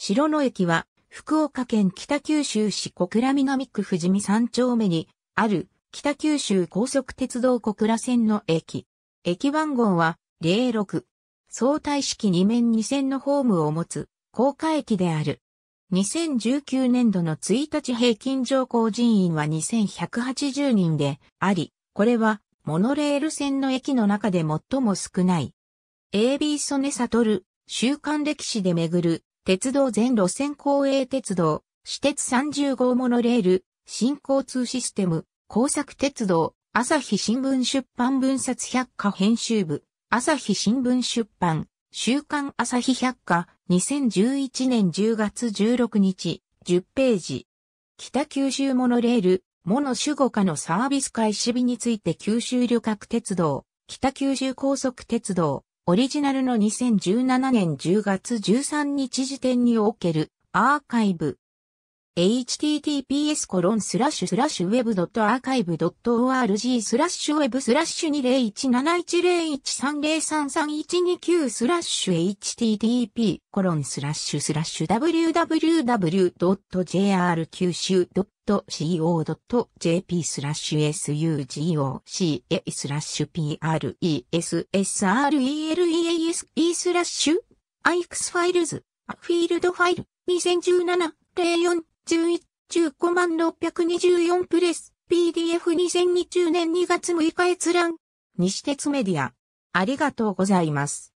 白野駅は、福岡県北九州市小倉南区富士見三丁目にある北九州高速鉄道小倉線の駅。駅番号は06。相対式2面2線のホームを持つ高架駅である。2019年度の1日平均乗降人員は2180人であり、これはモノレール線の駅の中で最も少ない。AB 曽根悟、週刊歴史で巡る鉄道全路線公営鉄道、私鉄30号モノレール、新交通システム、工作鉄道、朝日新聞出版分冊百科編集部、朝日新聞出版、週刊朝日百科、2011年10月16日、10ページ。北九州モノレール、モノ守護課のサービス開始日について九州旅客鉄道、北九州高速鉄道、オリジナルの2017年10月13日時点におけるアーカイブ https コロンスラッシュスラッシュウェブドットアーカイブドット org スラッシュウェブスラッシュ20171013333129スラッシュ http コロンスラッシュスラッシュ www.jr 九州 .co.jp スラッシュ sugoca スラッシュ presrelease スラッシュ ix ファイルズフィールドファイル2017 04 11中5万624プレス PDF2020 年2月6日閲覧西鉄メディアありがとうございます。